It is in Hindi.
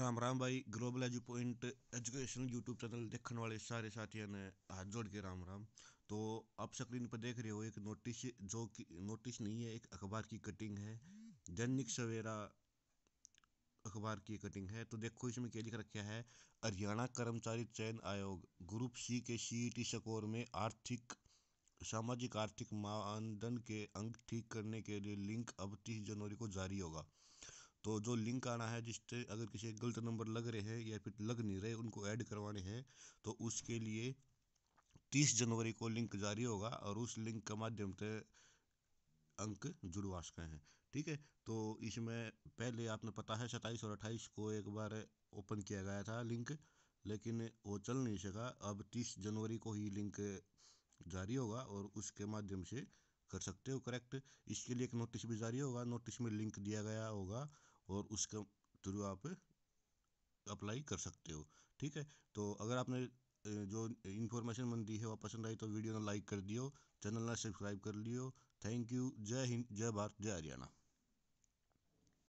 राम राम भाई global edu point education YouTube channel देखने वाले सारे साथियों ने हाथ जोड़ के राम राम तो आप स्क्रीन पर देख रहे हो एक नोटिस जो कि नोटिस नहीं है एक अखबार की कटिंग है दैनिक सवेरा अखबार की कटिंग है तो देखो इसमें क्या लिख रखा है हरियाणा कर्मचारी चयन आयोग ग्रुप सी के टी स्कोर e में आर्थिक सामाजिक आर्थिक मानदंड के अंक ठीक करने के लिए लिंक अब तीस जनवरी को जारी होगा तो जो लिंक आना है जिस अगर किसी गलत नंबर लग रहे हैं या फिर लग नहीं रहे उनको ऐड करवाने हैं तो उसके लिए तीस जनवरी को लिंक जारी होगा और उस लिंक के माध्यम से अंक जुड़वा सके हैं ठीक है तो इसमें पहले आपने पता है सत्ताईस और अट्ठाईस को एक बार ओपन किया गया था लिंक लेकिन वो चल नहीं सका अब तीस जनवरी को ही लिंक जारी होगा और उसके माध्यम से कर सकते हो करेक्ट इसके लिए एक नोटिस भी जारी होगा नोटिस में लिंक दिया गया होगा और उसका थ्रू आप अप्लाई कर सकते हो ठीक है तो अगर आपने जो इन्फॉर्मेशन मैंने दी है वो पसंद आई तो वीडियो ने लाइक कर दियो चैनल ने सब्सक्राइब कर लियो थैंक यू जय हिंद जय भारत जय हरियाणा